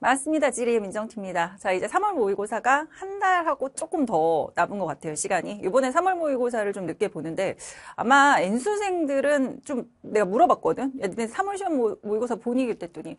맞습니다. 지리의 민정팀입니다. 자, 이제 3월 모의고사가 한 달하고 조금 더 남은 것 같아요, 시간이. 이번에 3월 모의고사를 좀 늦게 보는데 아마 N수생들은 좀 내가 물어봤거든? 야, 네 3월 시험 모의고사 보니 기 때더니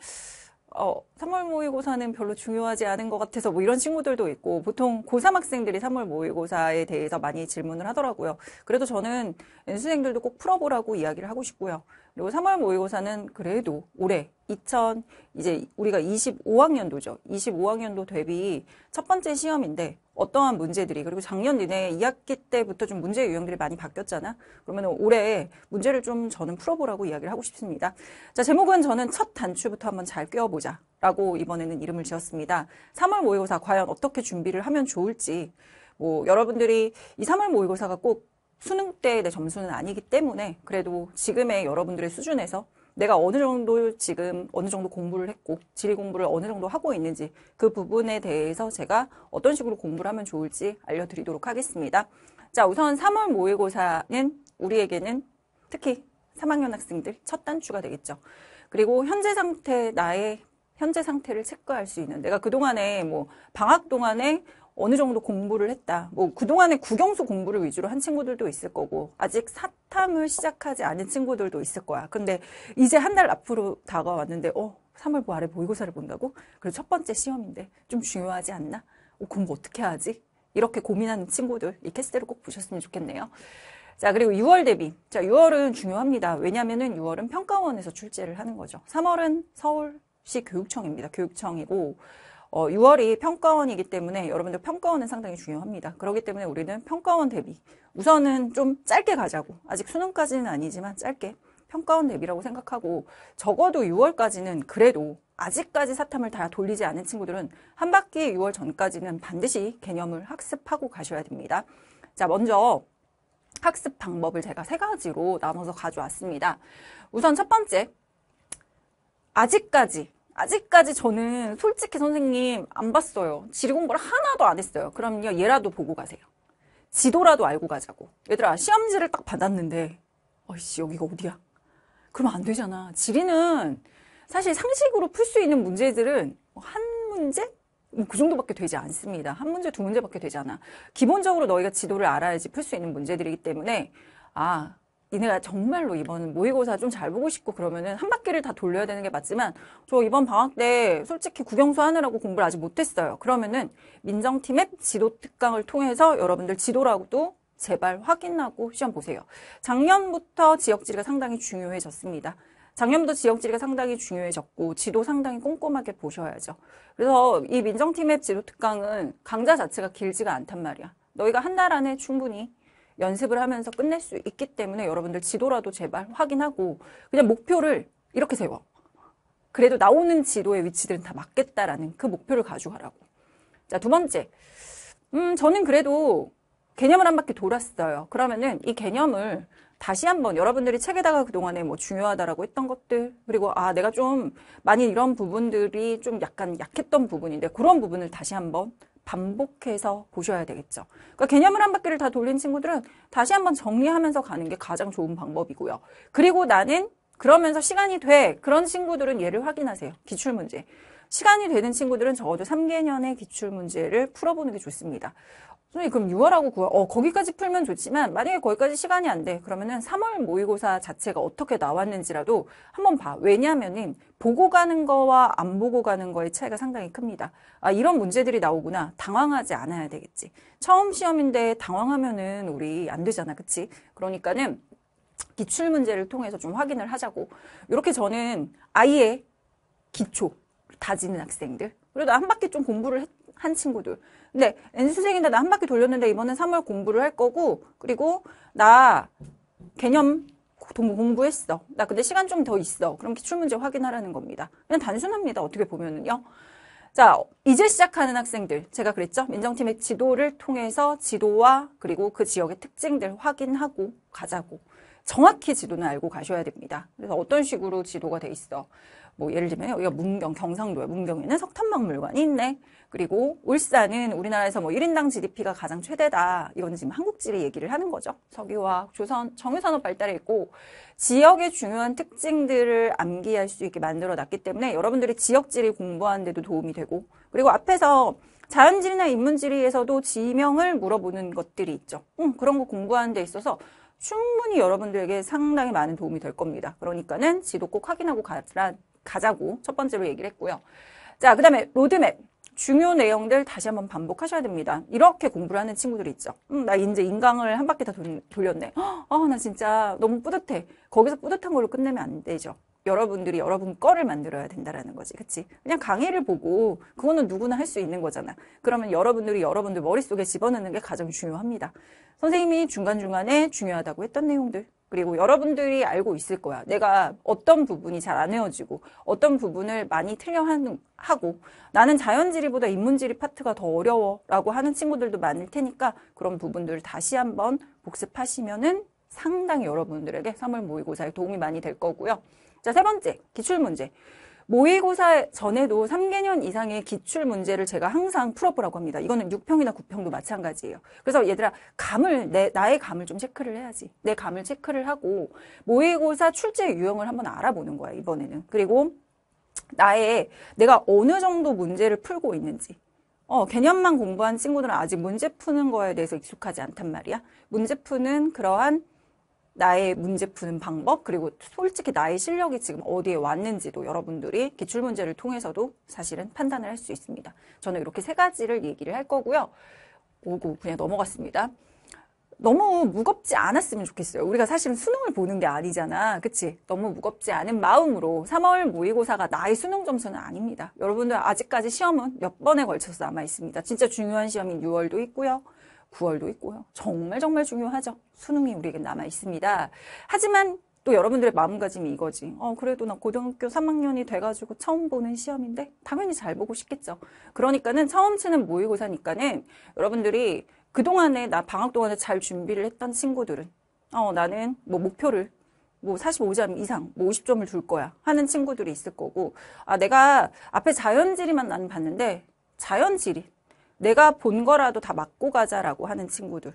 어, 3월 모의고사는 별로 중요하지 않은 것 같아서 뭐 이런 친구들도 있고 보통 고3 학생들이 3월 모의고사에 대해서 많이 질문을 하더라고요. 그래도 저는 N수생들도 꼭 풀어보라고 이야기를 하고 싶고요. 그리고 3월 모의고사는 그래도 올해 2000 이제 우리가 25학년도죠. 25학년도 대비 첫 번째 시험인데 어떠한 문제들이 그리고 작년 내네 2학기 때부터 좀 문제 유형들이 많이 바뀌었잖아. 그러면 올해 문제를 좀 저는 풀어보라고 이야기를 하고 싶습니다. 자 제목은 저는 첫 단추부터 한번 잘 꿰어보자. 라고 이번에는 이름을 지었습니다. 3월 모의고사 과연 어떻게 준비를 하면 좋을지 뭐 여러분들이 이 3월 모의고사가 꼭 수능 때의 내 점수는 아니기 때문에 그래도 지금의 여러분들의 수준에서 내가 어느 정도 지금 어느 정도 공부를 했고 지리 공부를 어느 정도 하고 있는지 그 부분에 대해서 제가 어떤 식으로 공부를 하면 좋을지 알려드리도록 하겠습니다. 자, 우선 3월 모의고사는 우리에게는 특히 3학년 학생들 첫 단추가 되겠죠. 그리고 현재 상태, 나의 현재 상태를 체크할 수 있는 내가 그동안에 뭐 방학 동안에 어느 정도 공부를 했다. 뭐 그동안에 국영수 공부를 위주로 한 친구들도 있을 거고 아직 사탐을 시작하지 않은 친구들도 있을 거야. 근데 이제 한 달 앞으로 다가왔는데 어 3월 뭐 아래 모의고사를 본다고? 그리고 첫 번째 시험인데 좀 중요하지 않나? 어, 공부 뭐 어떻게 하지? 이렇게 고민하는 친구들 이 캐스트를 꼭 보셨으면 좋겠네요. 자, 그리고 6월 대비. 자, 6월은 중요합니다. 왜냐면은 6월은 평가원에서 출제를 하는 거죠. 3월은 서울시 교육청입니다. 교육청이고 어, 6월이 평가원이기 때문에 여러분들 평가원은 상당히 중요합니다. 그렇기 때문에 우리는 평가원 대비 우선은 좀 짧게 가자고 아직 수능까지는 아니지만 짧게 평가원 대비라고 생각하고 적어도 6월까지는 그래도 아직까지 사탐을 다 돌리지 않은 친구들은 한 바퀴 6월 전까지는 반드시 개념을 학습하고 가셔야 됩니다. 자, 먼저 학습 방법을 제가 세 가지로 나눠서 가져왔습니다. 우선 첫 번째, 아직까지 아직까지 저는 솔직히 선생님 안 봤어요. 지리 공부를 하나도 안 했어요. 그럼요, 얘라도 보고 가세요. 지도라도 알고 가자고. 얘들아, 시험지를 딱 받았는데, 어이씨, 여기가 어디야? 그러면 안 되잖아. 지리는 사실 상식으로 풀 수 있는 문제들은 뭐 한 문제? 뭐 그 정도밖에 되지 않습니다. 한 문제, 두 문제밖에 되지 않아. 기본적으로 너희가 지도를 알아야지 풀 수 있는 문제들이기 때문에, 아, 이네가 정말로 이번 모의고사 좀 잘 보고 싶고 그러면은 한 바퀴를 다 돌려야 되는 게 맞지만 저 이번 방학 때 솔직히 구경수 하느라고 공부를 아직 못했어요. 그러면은 민정팀 의 지도 특강을 통해서 여러분들 지도라고도 제발 확인하고 시험 보세요. 작년부터 지역지리가 상당히 중요해졌습니다. 작년부터 지역지리가 상당히 중요해졌고 지도 상당히 꼼꼼하게 보셔야죠. 그래서 이 민정팀 의 지도 특강은 강좌 자체가 길지가 않단 말이야. 너희가 한 달 안에 충분히 연습을 하면서 끝낼 수 있기 때문에 여러분들 지도라도 제발 확인하고 그냥 목표를 이렇게 세워. 그래도 나오는 지도의 위치들은 다 맞겠다라는 그 목표를 가져가라고. 자, 두 번째. 음, 저는 그래도 개념을 한 바퀴 돌았어요. 그러면은 이 개념을 다시 한번 여러분들이 책에다가 그동안에 뭐 중요하다라고 했던 것들 그리고 아 내가 좀 많이 이런 부분들이 좀 약간 약했던 부분인데 그런 부분을 다시 한번 반복해서 보셔야 되겠죠. 그러니까 개념을 한 바퀴를 다 돌린 친구들은 다시 한번 정리하면서 가는 게 가장 좋은 방법이고요. 그리고 나는 그러면서 시간이 돼. 그런 친구들은 얘를 확인하세요. 기출문제. 시간이 되는 친구들은 적어도 3개년의 기출문제를 풀어보는 게 좋습니다. 선생님 그럼 6월하고 9월 어 거기까지 풀면 좋지만 만약에 거기까지 시간이 안 돼 그러면은 3월 모의고사 자체가 어떻게 나왔는지라도 한번 봐 왜냐하면은 보고 가는 거와 안 보고 가는 거의 차이가 상당히 큽니다 아 이런 문제들이 나오구나 당황하지 않아야 되겠지 처음 시험인데 당황하면은 우리 안 되잖아 그치 그러니까는 기출 문제를 통해서 좀 확인을 하자고 이렇게 저는 아이의 기초 다지는 학생들 그래도 한 바퀴 좀 공부를 했한 친구들. 근데 N수생인데 나 한 바퀴 돌렸는데 이번엔 3월 공부를 할 거고 그리고 나 개념 공부했어. 나 근데 시간 좀 더 있어. 그럼 기출문제 확인하라는 겁니다. 그냥 단순합니다. 어떻게 보면은요. 자, 이제 시작하는 학생들. 제가 그랬죠? 민정팀의 지도를 통해서 지도와 그리고 그 지역의 특징들 확인하고 가자고. 정확히 지도는 알고 가셔야 됩니다. 그래서 어떤 식으로 지도가 돼 있어. 뭐 예를 들면 여기가 문경 경상도에 문경에는 석탄박물관이 있네. 그리고 울산은 우리나라에서 뭐 1인당 GDP가 가장 최대다. 이거는 지금 한국지리 얘기를 하는 거죠. 석유와 조선, 정유산업 발달에 있고 지역의 중요한 특징들을 암기할 수 있게 만들어 놨기 때문에 여러분들이 지역지리 공부하는 데도 도움이 되고 그리고 앞에서 자연지리나 인문지리에서도 지명을 물어보는 것들이 있죠. 음, 그런 거 공부하는 데 있어서 충분히 여러분들에게 상당히 많은 도움이 될 겁니다. 그러니까는 지도 꼭 확인하고 가라, 가자고 첫 번째로 얘기를 했고요. 자, 그 다음에 로드맵. 중요 내용들 다시 한번 반복하셔야 됩니다. 이렇게 공부를 하는 친구들이 있죠. 음, 나 이제 인강을 한 바퀴 다 돌, 렸네 아, 나 진짜 너무 뿌듯해. 거기서 뿌듯한 걸로 끝내면 안 되죠. 여러분들이 여러분 거를 만들어야 된다라는 거지. 그치? 그냥 강의를 보고 그거는 누구나 할 수 있는 거잖아. 그러면 여러분들이 여러분들 머릿속에 집어넣는 게 가장 중요합니다. 선생님이 중간중간에 중요하다고 했던 내용들 그리고 여러분들이 알고 있을 거야. 내가 어떤 부분이 잘 안 헤어지고 어떤 부분을 많이 틀려 하고 나는 자연지리보다 인문지리 파트가 더 어려워 라고 하는 친구들도 많을 테니까 그런 부분들을 다시 한번 복습하시면은 상당히 여러분들에게 3월 모의고사에 도움이 많이 될 거고요. 자, 세 번째, 기출문제. 모의고사 전에도 3개년 이상의 기출 문제를 제가 항상 풀어보라고 합니다. 이거는 6평이나 9평도 마찬가지예요. 그래서 얘들아 감을 내 나의 감을 좀 체크를 해야지. 내 감을 체크를 하고 모의고사 출제 유형을 한번 알아보는 거야 이번에는. 그리고 나의 내가 어느 정도 문제를 풀고 있는지 어, 개념만 공부한 친구들은 아직 문제 푸는 거에 대해서 익숙하지 않단 말이야. 문제 푸는 그러한 나의 문제 푸는 방법 그리고 솔직히 나의 실력이 지금 어디에 왔는지도 여러분들이 기출 문제를 통해서도 사실은 판단을 할 수 있습니다. 저는 이렇게 세 가지를 얘기를 할 거고요. 오고 그냥 넘어갔습니다. 너무 무겁지 않았으면 좋겠어요. 우리가 사실은 수능을 보는 게 아니잖아. 그치? 너무 무겁지 않은 마음으로 3월 모의고사가 나의 수능 점수는 아닙니다. 여러분들 아직까지 시험은 몇 번에 걸쳐서 남아 있습니다. 진짜 중요한 시험인 6월도 있고요. 9월도 있고요. 정말 정말 중요하죠. 수능이 우리에게 남아 있습니다. 하지만 또 여러분들의 마음가짐이 이거지. 어, 그래도 나 고등학교 3학년이 돼가지고 처음 보는 시험인데 당연히 잘 보고 싶겠죠. 그러니까는 처음 치는 모의고사니까는 여러분들이 그동안에 나 방학 동안에 잘 준비를 했던 친구들은 어, 나는 뭐 목표를 뭐 45점 이상, 뭐 50점을 줄 거야 하는 친구들이 있을 거고, 아, 내가 앞에 자연지리만 나는 봤는데, 자연지리, 내가 본 거라도 다 맞고 가자라고 하는 친구들.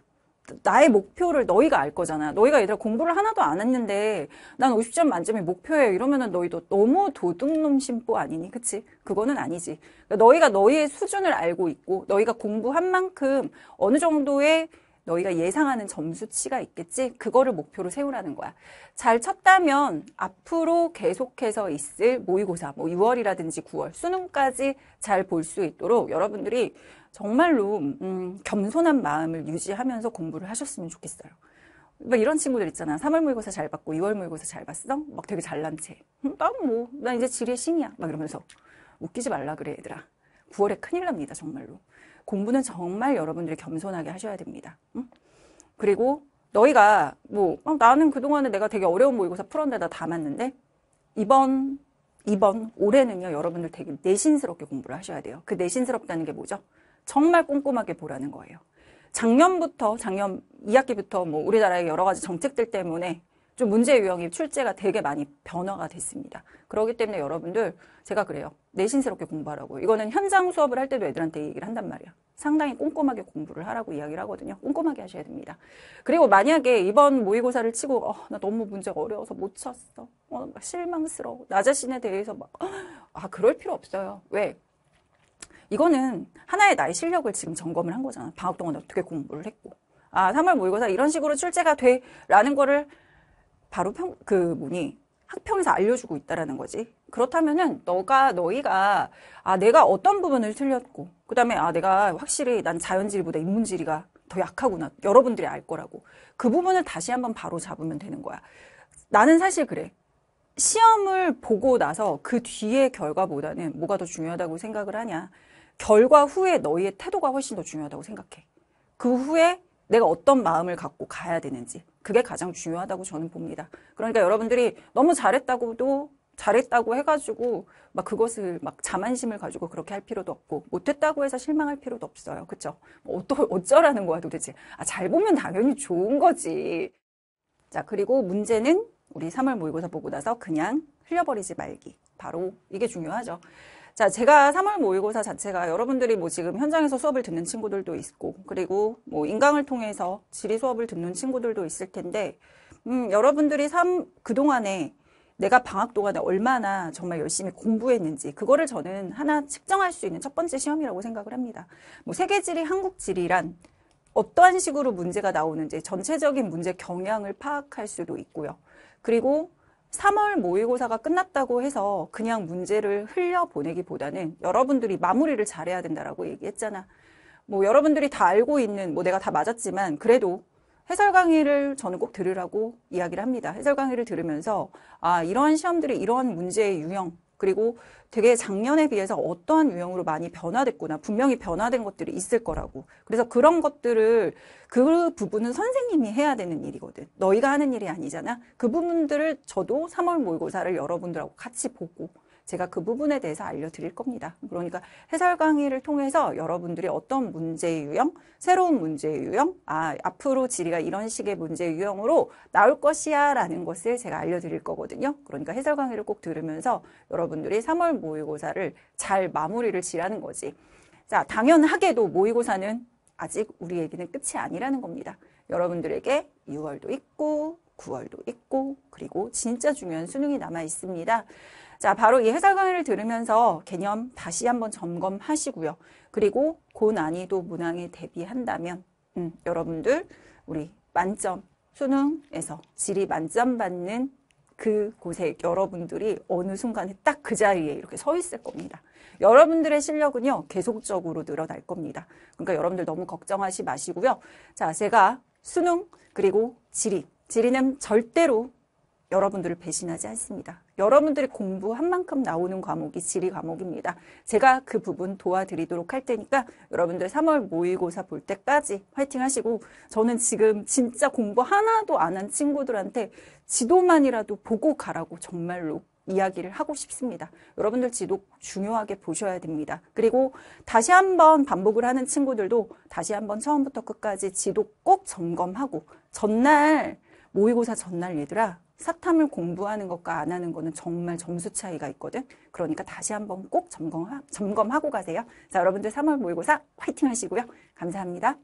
나의 목표를 너희가 알 거잖아. 너희가 얘들아 공부를 하나도 안 했는데 난 50점 만점이 목표예요. 이러면은 너희도 너무 도둑놈 심보 아니니? 그치? 그거는 아니지. 그러니까 너희가 너희의 수준을 알고 있고 너희가 공부한 만큼 어느 정도의 너희가 예상하는 점수치가 있겠지? 그거를 목표로 세우라는 거야. 잘 쳤다면 앞으로 계속해서 있을 모의고사, 뭐 6월이라든지 9월, 수능까지 잘 볼 수 있도록 여러분들이 정말로 음, 겸손한 마음을 유지하면서 공부를 하셨으면 좋겠어요. 막 뭐 이런 친구들 있잖아. 3월 모의고사 잘 봤고 2월 모의고사 잘 봤어? 막 되게 잘난 체. 난 뭐, 난 이제 지리의 신이야. 막 이러면서 웃기지 말라 그래, 얘들아. 9월에 큰일 납니다, 정말로. 공부는 정말 여러분들이 겸손하게 하셔야 됩니다. 응? 그리고 너희가 뭐 어, 나는 그동안에 내가 되게 어려운 모의고사 풀었는데 다 맞는데 이번 이번 올해는요 여러분들 되게 내신스럽게 공부를 하셔야 돼요. 그 내신스럽다는 게 뭐죠? 정말 꼼꼼하게 보라는 거예요. 작년부터 작년 2학기부터 뭐 우리나라의 여러 가지 정책들 때문에 좀 문제 의 유형이 출제가 되게 많이 변화가 됐습니다. 그렇기 때문에 여러분들 제가 그래요. 내신스럽게 공부하라고. 이거는 현장 수업을 할 때도 애들한테 얘기를 한단 말이야. 상당히 꼼꼼하게 공부를 하라고 이야기를 하거든요. 꼼꼼하게 하셔야 됩니다. 그리고 만약에 이번 모의고사를 치고 어, 나 너무 문제가 어려워서 못 쳤어. 어, 실망스러워. 나 자신에 대해서 막 아, 그럴 필요 없어요. 왜? 이거는 하나의 나의 실력을 지금 점검을 한 거잖아. 방학 동안 어떻게 공부를 했고. 아, 3월 모의고사 이런 식으로 출제가 돼라는 거를 바로 평, 그 뭐니 학평에서 알려주고 있다라는 거지. 그렇다면은 너가 너희가 아 내가 어떤 부분을 틀렸고 그다음에 아 내가 확실히 난자연지리보다 인문지리가 더 약하구나 여러분들이 알 거라고 그 부분을 다시 한번 바로 잡으면 되는 거야. 나는 사실 그래. 시험을 보고 나서 그뒤에 결과보다는 뭐가 더 중요하다고 생각을 하냐. 결과 후에 너희의 태도가 훨씬 더 중요하다고 생각해. 그 후에 내가 어떤 마음을 갖고 가야 되는지 그게 가장 중요하다고 저는 봅니다. 그러니까 여러분들이 너무 잘했다고도 잘했다고 해가지고 막 그것을 막 자만심을 가지고 그렇게 할 필요도 없고 못했다고 해서 실망할 필요도 없어요. 그렇죠? 어떠 어쩌라는 거야 도대체? 아, 잘 보면 당연히 좋은 거지. 자 그리고 문제는 우리 3월 모의고사 보고 나서 그냥 흘려버리지 말기. 바로 이게 중요하죠. 자, 제가 3월 모의고사 자체가 여러분들이 뭐 지금 현장에서 수업을 듣는 친구들도 있고, 그리고 뭐 인강을 통해서 지리 수업을 듣는 친구들도 있을 텐데, 음, 여러분들이 삼, 그동안에 내가 방학 동안에 얼마나 정말 열심히 공부했는지 그거를 저는 하나 측정할 수 있는 첫 번째 시험이라고 생각을 합니다. 뭐 세계 지리, 한국 지리란 어떠한 식으로 문제가 나오는지 전체적인 문제 경향을 파악할 수도 있고요. 그리고 3월 모의고사가 끝났다고 해서 그냥 문제를 흘려보내기보다는 여러분들이 마무리를 잘해야 된다라고 얘기했잖아. 뭐 여러분들이 다 알고 있는 뭐 내가 다 맞았지만 그래도 해설 강의를 저는 꼭 들으라고 이야기를 합니다. 해설 강의를 들으면서 아이런시험들이이런 문제의 유형 그리고 되게 작년에 비해서 어떠한 유형으로 많이 변화됐구나. 분명히 변화된 것들이 있을 거라고. 그래서 그런 것들을 그 부분은 선생님이 해야 되는 일이거든. 너희가 하는 일이 아니잖아. 그 부분들을 저도 3월 모의고사를 여러분들하고 같이 보고 제가 그 부분에 대해서 알려드릴 겁니다. 그러니까 해설 강의를 통해서 여러분들이 어떤 문제 유형, 새로운 문제 유형, 아, 앞으로 지리가 이런 식의 문제 유형으로 나올 것이야 라는 것을 제가 알려드릴 거거든요. 그러니까 해설 강의를 꼭 들으면서 여러분들이 3월 모의고사를 잘 마무리를 지라는 거지. 자, 당연하게도 모의고사는 아직 우리 에게는 끝이 아니라는 겁니다. 여러분들에게 6월도 있고 9월도 있고 그리고 진짜 중요한 수능이 남아 있습니다. 자, 바로 이 해설 강의를 들으면서 개념 다시 한번 점검하시고요. 그리고 고난이도 문항에 대비한다면 음, 여러분들 우리 만점 수능에서 지리 만점 받는 그 곳에 여러분들이 어느 순간에 딱 그 자리에 이렇게 서 있을 겁니다. 여러분들의 실력은요, 계속적으로 늘어날 겁니다. 그러니까 여러분들 너무 걱정하지 마시고요. 자, 제가 수능, 그리고 지리, 지리는 절대로 여러분들을 배신하지 않습니다. 여러분들이 공부한 만큼 나오는 과목이 지리 과목입니다. 제가 그 부분 도와드리도록 할 테니까 여러분들 3월 모의고사 볼 때까지 화이팅 하시고 저는 지금 진짜 공부 하나도 안 한 친구들한테 지도만이라도 보고 가라고 정말로 이야기를 하고 싶습니다. 여러분들 지도 중요하게 보셔야 됩니다. 그리고 다시 한번 반복을 하는 친구들도 다시 한번 처음부터 끝까지 지도 꼭 점검하고 전날 모의고사 전날 얘들아 사탐을 공부하는 것과 안 하는 거는 정말 점수 차이가 있거든. 그러니까 다시 한번 꼭 점검하, 점검하고 가세요. 자, 여러분들 3월 모의고사 화이팅 하시고요. 감사합니다.